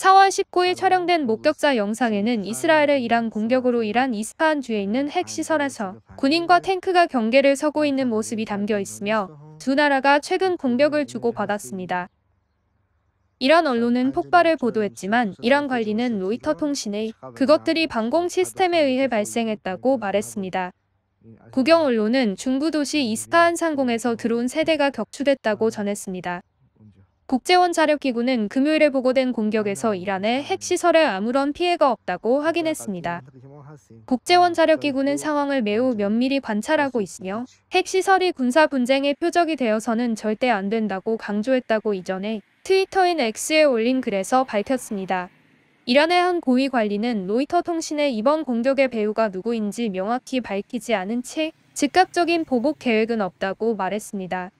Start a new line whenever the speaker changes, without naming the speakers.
4월 19일 촬영된 목격자 영상에는 이스라엘의 이란 공격으로 이란 이스파한주에 있는 핵시설에서 군인과 탱크가 경계를 서고 있는 모습이 담겨 있으며 두 나라가 최근 공격을 주고받았습니다. 이란 언론은 폭발을 보도했지만 이란 관리는 로이터 통신의 그것들이 방공 시스템에 의해 발생했다고 말했습니다. 국영 언론은 중부 도시 이스파한 상공에서 들어온 세대가 격추됐다고 전했습니다. 국제원 자력기구는 금요일에 보고된 공격에서 음. 이란의 핵시설에 아무런 피해가 없다고 확인했습니다. 음. 국제원 자력기구는 음. 상황을 매우 면밀히 관찰하고 있으며 핵시설이 군사 분쟁의 표적이 되어서는 절대 안 된다고 강조했다고 이전에 트위터인 X에 올린 글에서 밝혔습니다. 이란의 한 고위 관리는 로이터 통신의 이번 공격의 배우가 누구인지 명확히 밝히지 않은 채 즉각적인 보복 계획은 없다고 말했습니다.